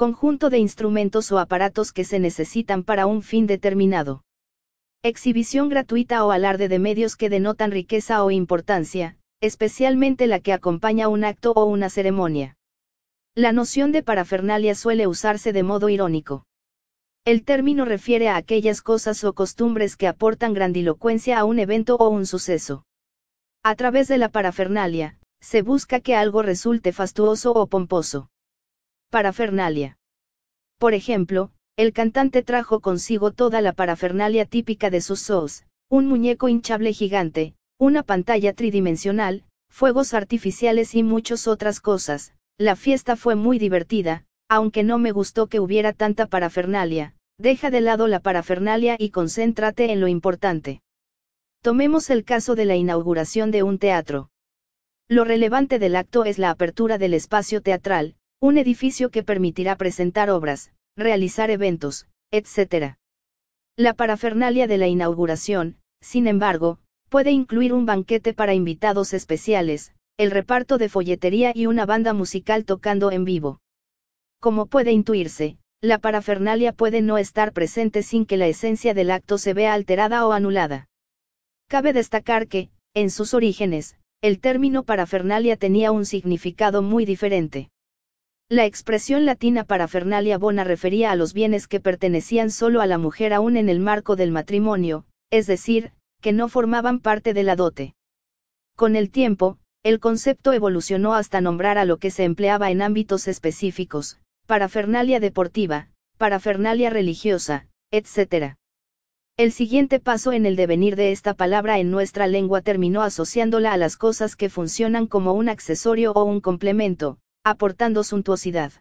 Conjunto de instrumentos o aparatos que se necesitan para un fin determinado. Exhibición gratuita o alarde de medios que denotan riqueza o importancia, especialmente la que acompaña un acto o una ceremonia. La noción de parafernalia suele usarse de modo irónico. El término refiere a aquellas cosas o costumbres que aportan grandilocuencia a un evento o un suceso. A través de la parafernalia, se busca que algo resulte fastuoso o pomposo. Parafernalia. Por ejemplo, el cantante trajo consigo toda la parafernalia típica de sus shows, un muñeco hinchable gigante, una pantalla tridimensional, fuegos artificiales y muchas otras cosas. La fiesta fue muy divertida, aunque no me gustó que hubiera tanta parafernalia, deja de lado la parafernalia y concéntrate en lo importante. Tomemos el caso de la inauguración de un teatro. Lo relevante del acto es la apertura del espacio teatral, un edificio que permitirá presentar obras, realizar eventos, etc. La parafernalia de la inauguración, sin embargo, puede incluir un banquete para invitados especiales, el reparto de folletería y una banda musical tocando en vivo. Como puede intuirse, la parafernalia puede no estar presente sin que la esencia del acto se vea alterada o anulada. Cabe destacar que, en sus orígenes, el término parafernalia tenía un significado muy diferente. La expresión latina parafernalia bona refería a los bienes que pertenecían solo a la mujer aún en el marco del matrimonio, es decir, que no formaban parte de la dote. Con el tiempo, el concepto evolucionó hasta nombrar a lo que se empleaba en ámbitos específicos, parafernalia deportiva, parafernalia religiosa, etc. El siguiente paso en el devenir de esta palabra en nuestra lengua terminó asociándola a las cosas que funcionan como un accesorio o un complemento, aportando suntuosidad.